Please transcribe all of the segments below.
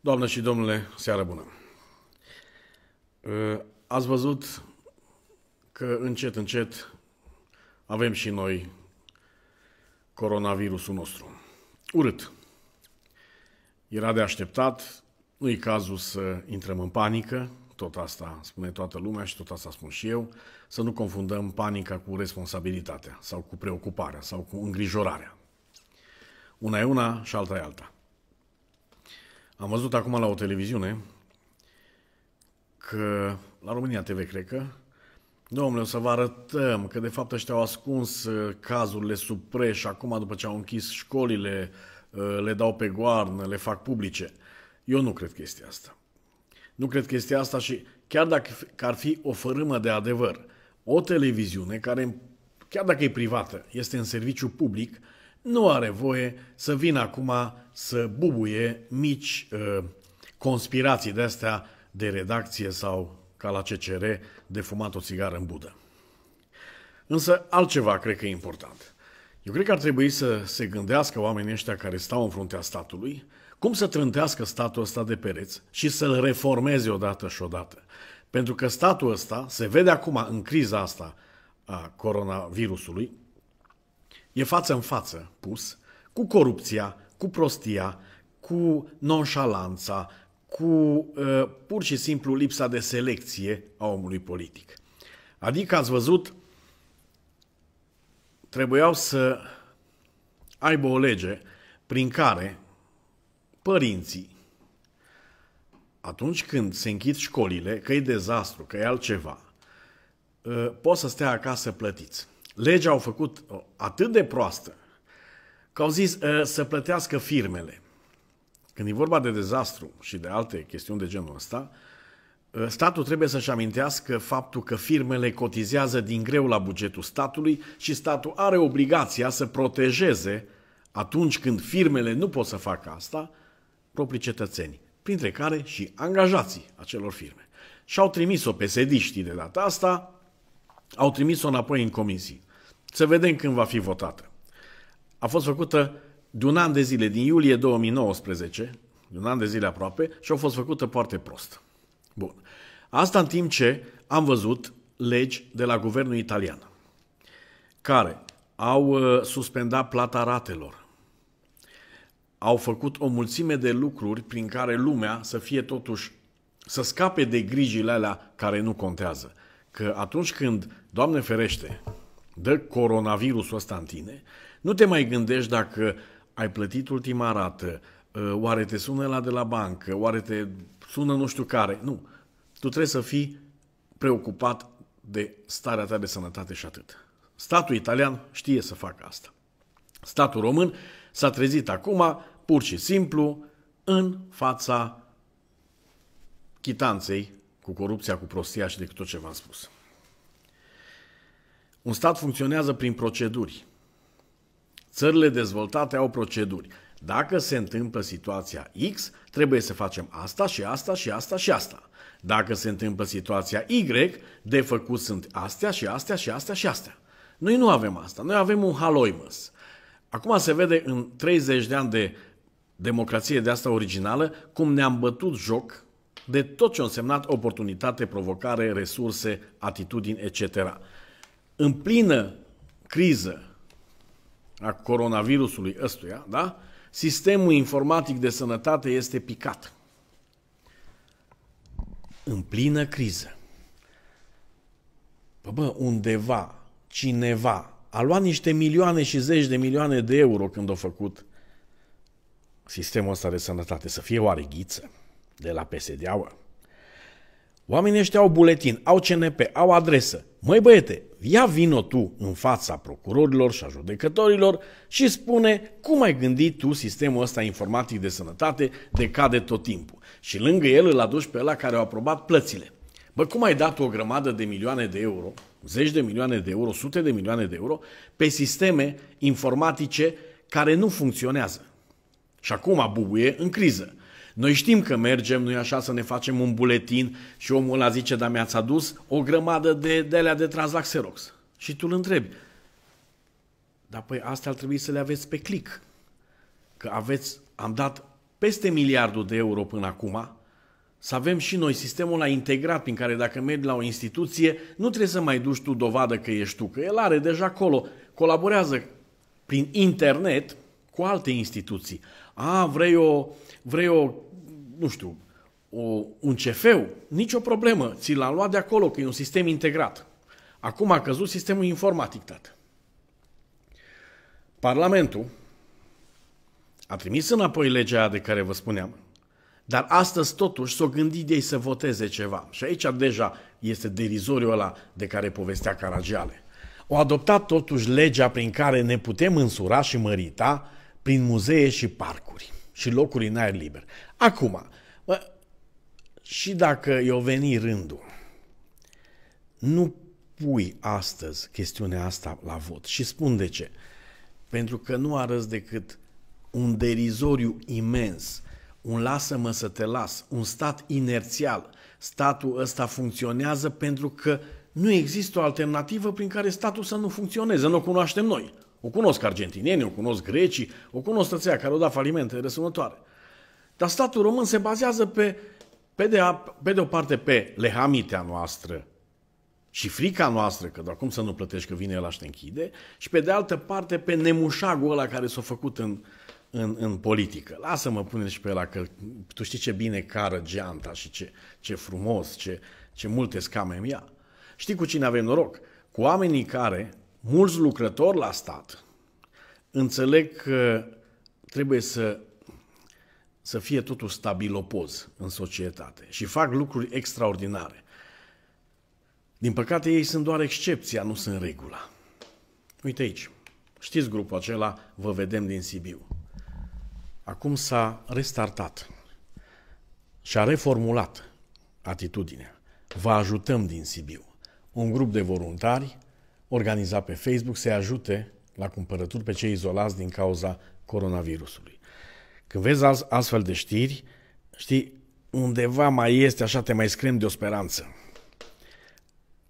Doamnă și domnule, seară bună! Ă, ați văzut că încet, încet avem și noi coronavirusul nostru. Urât. Era de așteptat, nu-i cazul să intrăm în panică, tot asta spune toată lumea și tot asta spun și eu, să nu confundăm panica cu responsabilitatea sau cu preocuparea sau cu îngrijorarea. Una e una și alta e alta. Am văzut acum la o televiziune că, la România TV cred că, domnule, o să vă arătăm că de fapt ăștia au ascuns uh, cazurile sub preș, acum după ce au închis școlile, uh, le dau pe goarnă, le fac publice. Eu nu cred că este asta. Nu cred că este asta și chiar dacă ar fi o fărâmă de adevăr, o televiziune care, chiar dacă e privată, este în serviciu public, nu are voie să vină acum să bubuie mici uh, conspirații de astea de redacție sau ca la CCR de fumat o țigară în budă. Însă altceva cred că e important. Eu cred că ar trebui să se gândească oamenii ăștia care stau în fruntea statului cum să trântească statul ăsta de pereți și să-l reformeze odată și odată. Pentru că statul ăsta se vede acum în criza asta a coronavirusului, E față în față pus cu corupția, cu prostia, cu nonșalanța, cu uh, pur și simplu lipsa de selecție a omului politic. Adică ați văzut, trebuiau să aibă o lege prin care părinții, atunci când se închid școlile, că e dezastru, că e altceva, ă, pot să stea acasă plătiți legea au făcut uh, atât de proastă că au zis uh, să plătească firmele. Când e vorba de dezastru și de alte chestiuni de genul ăsta, uh, statul trebuie să-și amintească faptul că firmele cotizează din greu la bugetul statului și statul are obligația să protejeze atunci când firmele nu pot să facă asta, proprii cetățeni, printre care și angajații acelor firme. Și-au trimis-o pe sediștii de data asta, au trimis-o înapoi în comisii. Să vedem când va fi votată. A fost făcută de un an de zile, din iulie 2019, de un an de zile aproape, și a fost făcută foarte prost. Bun. Asta în timp ce am văzut legi de la guvernul italian care au uh, suspendat plata ratelor, au făcut o mulțime de lucruri prin care lumea să fie totuși, să scape de grijile alea care nu contează. Că atunci când, Doamne ferește, dă coronavirusul ăsta în tine, nu te mai gândești dacă ai plătit ultima rată, ă, oare te sună la de la bancă, oare te sună nu știu care. Nu. Tu trebuie să fii preocupat de starea ta de sănătate și atât. Statul italian știe să facă asta. Statul român s-a trezit acum, pur și simplu, în fața chitanței cu corupția, cu prostia și de tot ce v-am spus. Un stat funcționează prin proceduri. Țările dezvoltate au proceduri. Dacă se întâmplă situația X, trebuie să facem asta și asta și asta și asta. Dacă se întâmplă situația Y, de făcut sunt astea și astea și astea și astea. Noi nu avem asta. Noi avem un haloimus. Acum se vede în 30 de ani de democrație de asta originală cum ne-am bătut joc de tot ce a însemnat oportunitate, provocare, resurse, atitudini, etc în plină criză a coronavirusului ăstuia, da? sistemul informatic de sănătate este picat. În plină criză. Bă, păi bă, undeva, cineva a luat niște milioane și zeci de milioane de euro când a făcut sistemul ăsta de sănătate. Să fie oare ghiță de la psd aua Oamenii ăștia au buletin, au CNP, au adresă. Măi băiete, ia vino tu în fața procurorilor și a judecătorilor și spune cum ai gândit tu sistemul ăsta informatic de sănătate de cade tot timpul. Și lângă el îl aduci pe ăla care au aprobat plățile. Bă, cum ai dat o grămadă de milioane de euro, zeci de milioane de euro, sute de milioane de euro, pe sisteme informatice care nu funcționează? Și acum bubuie în criză. Noi știm că mergem, nu-i așa, să ne facem un buletin și omul ăla zice, dar mi-ați adus o grămadă de, de alea de la Xerox. Și tu îl întrebi, dar păi astea ar trebui să le aveți pe click. Că aveți, am dat peste miliardul de euro până acum, să avem și noi sistemul la integrat prin care dacă mergi la o instituție, nu trebuie să mai duci tu dovadă că ești tu, că el are deja acolo, colaborează prin internet, cu alte instituții. A, vrei o, vrei o nu știu, o, un cefeu, nicio problemă, ți l-a luat de acolo, că e un sistem integrat. Acum a căzut sistemul informatic, tată. Parlamentul a trimis înapoi legea de care vă spuneam, dar astăzi totuși s-o gândit de ei să voteze ceva. Și aici deja este derizoriul ăla de care povestea Caragiale. O adoptat totuși legea prin care ne putem însura și mărita prin muzee și parcuri și locuri în aer liber. Acum, bă, și dacă i-o veni rândul, nu pui astăzi chestiunea asta la vot. Și spun de ce. Pentru că nu arăți decât un derizoriu imens, un lasă-mă să te las, un stat inerțial. Statul ăsta funcționează pentru că nu există o alternativă prin care statul să nu funcționeze, nu o cunoaștem noi. O cunosc argentinienii, o cunosc grecii, o cunosc tăția care au dat falimente răsunătoare. Dar statul român se bazează pe, pe, de, a, pe de o parte pe lehamitea noastră și frica noastră, că doar cum să nu plătești că vine el și te închide, și pe de altă parte pe nemușagul ăla care s-a făcut în, în, în politică. Lasă-mă, pune și pe ăla, că tu știi ce bine cară geanta și ce, ce frumos, ce, ce multe scame îmi ia. Știi cu cine avem noroc? Cu oamenii care Mulți lucrători la stat înțeleg că trebuie să, să fie totul stabilopoz în societate și fac lucruri extraordinare. Din păcate, ei sunt doar excepția, nu sunt regula. Uite aici, știți grupul acela, vă vedem din Sibiu. Acum s-a restartat și a reformulat atitudinea. Vă ajutăm din Sibiu. Un grup de voluntari organiza pe Facebook să ajute la cumpărături pe cei izolați din cauza coronavirusului. Când vezi astfel de știri, știi, undeva mai este așa, te mai screm de o speranță.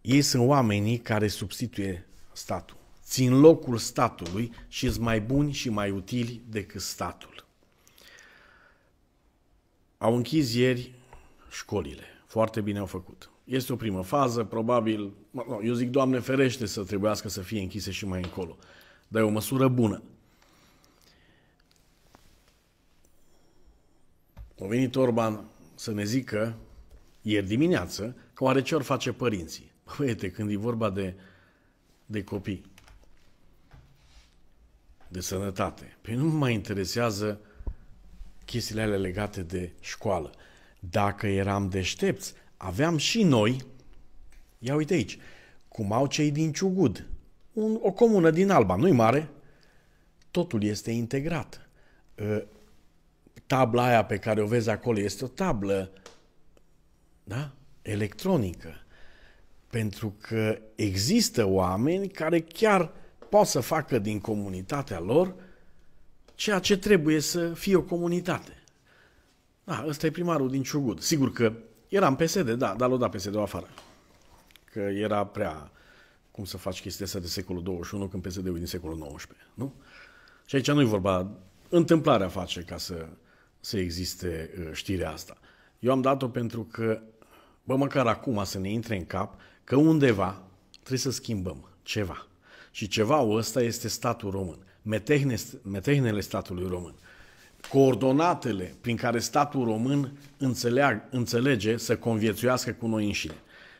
Ei sunt oamenii care substituie statul. Țin locul statului și sunt mai buni și mai utili decât statul. Au închis ieri școlile. Foarte bine au făcut. Este o primă fază, probabil, eu zic, Doamne ferește să trebuiască să fie închise și mai încolo, dar e o măsură bună. A venit Orban să ne zică ieri dimineață că oare ce ori face părinții. Băiete, când e vorba de, de copii, de sănătate, pe păi nu mă mai interesează chestiile alea legate de școală. Dacă eram deștepți, aveam și noi, ia uite aici, cum au cei din Ciugud, un, o comună din Alba, nu-i mare, totul este integrat. Ă, tabla aia pe care o vezi acolo este o tablă da? electronică. Pentru că există oameni care chiar pot să facă din comunitatea lor ceea ce trebuie să fie o comunitate. Da, ăsta e primarul din Ciugud. Sigur că era în PSD, da, dar l-a dat PSD-ul afară. Că era prea... Cum să faci chestia asta de secolul 21 când PSD-ul e din secolul 19, nu? Și aici nu i vorba... Întâmplarea face ca să, să existe uh, știrea asta. Eu am dat-o pentru că, bă, măcar acum să ne intre în cap că undeva trebuie să schimbăm ceva. Și ceva ăsta este statul român, metehnele statului român coordonatele prin care statul român înțeleag, înțelege să conviețuiască cu noi înșine.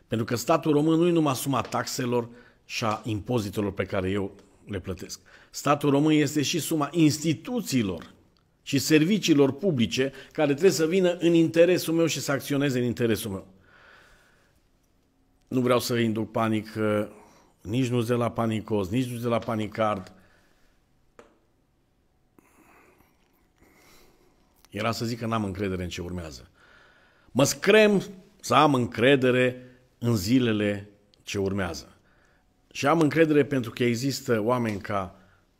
Pentru că statul român nu e numai suma taxelor și a impozitelor pe care eu le plătesc. Statul român este și suma instituțiilor și serviciilor publice care trebuie să vină în interesul meu și să acționeze în interesul meu. Nu vreau să induc panic, nici nu de la panicos, nici nu de la panicard, Era să zic că n-am încredere în ce urmează. Mă screm să am încredere în zilele ce urmează. Și am încredere pentru că există oameni ca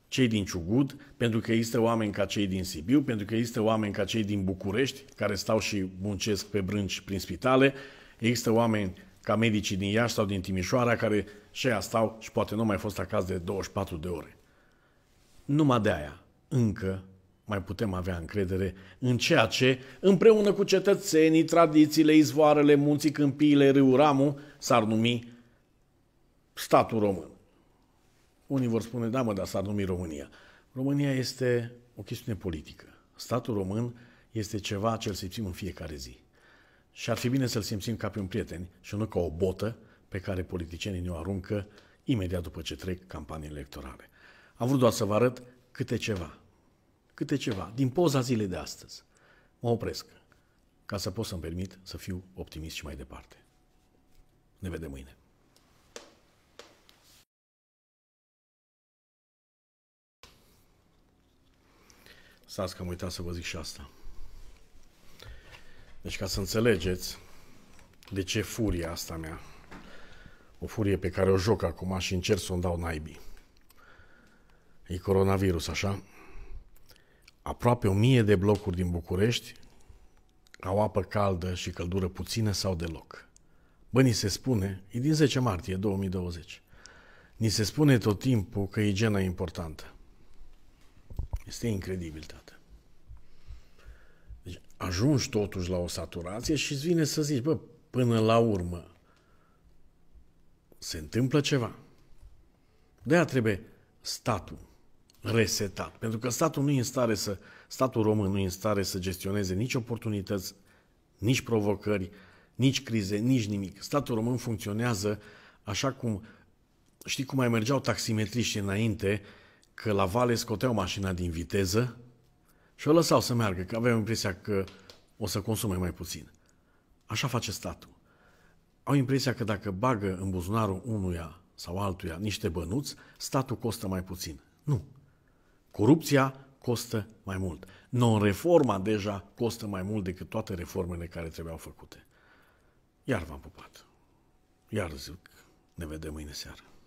cei din Ciugud, pentru că există oameni ca cei din Sibiu, pentru că există oameni ca cei din București, care stau și muncesc pe brânci prin spitale, există oameni ca medicii din Iași sau din Timișoara, care și aia stau și poate nu au mai fost acasă de 24 de ore. Numai de aia, încă mai putem avea încredere în ceea ce, împreună cu cetățenii, tradițiile, izvoarele, munții, câmpiile, râul Ramu, s-ar numi statul român. Unii vor spune, da mă, dar s-ar numi România. România este o chestiune politică. Statul român este ceva ce îl simțim în fiecare zi. Și ar fi bine să-l simțim ca pe un prieten și nu ca o botă pe care politicienii ne-o aruncă imediat după ce trec campaniile electorale. Am vrut doar să vă arăt câte ceva câte ceva, din poza zilei de astăzi. Mă opresc ca să pot să-mi permit să fiu optimist și mai departe. Ne vedem mâine. Stați că am uitat să vă zic și asta. Deci ca să înțelegeți de ce furia asta mea, o furie pe care o joc acum și încerc să o dau naibii. E coronavirus, așa? Aproape o mie de blocuri din București au apă caldă și căldură puțină sau deloc. Bă, ni se spune, e din 10 martie 2020, ni se spune tot timpul că igiena e importantă. Este incredibil, tată. Deci ajungi totuși la o saturație și îți vine să zici, bă, până la urmă se întâmplă ceva. de trebuie statul reseta. Pentru că statul nu e în stare să, statul român nu e în stare să gestioneze nici oportunități, nici provocări, nici crize, nici nimic. Statul român funcționează așa cum, știi cum mai mergeau taximetriști înainte, că la vale scoteau mașina din viteză și o lăsau să meargă, că aveau impresia că o să consume mai puțin. Așa face statul. Au impresia că dacă bagă în buzunarul unuia sau altuia niște bănuți, statul costă mai puțin. Nu. Corupția costă mai mult. Non-reforma deja costă mai mult decât toate reformele care trebuiau făcute. Iar v-am pupat. Iar zic, ne vedem mâine seară.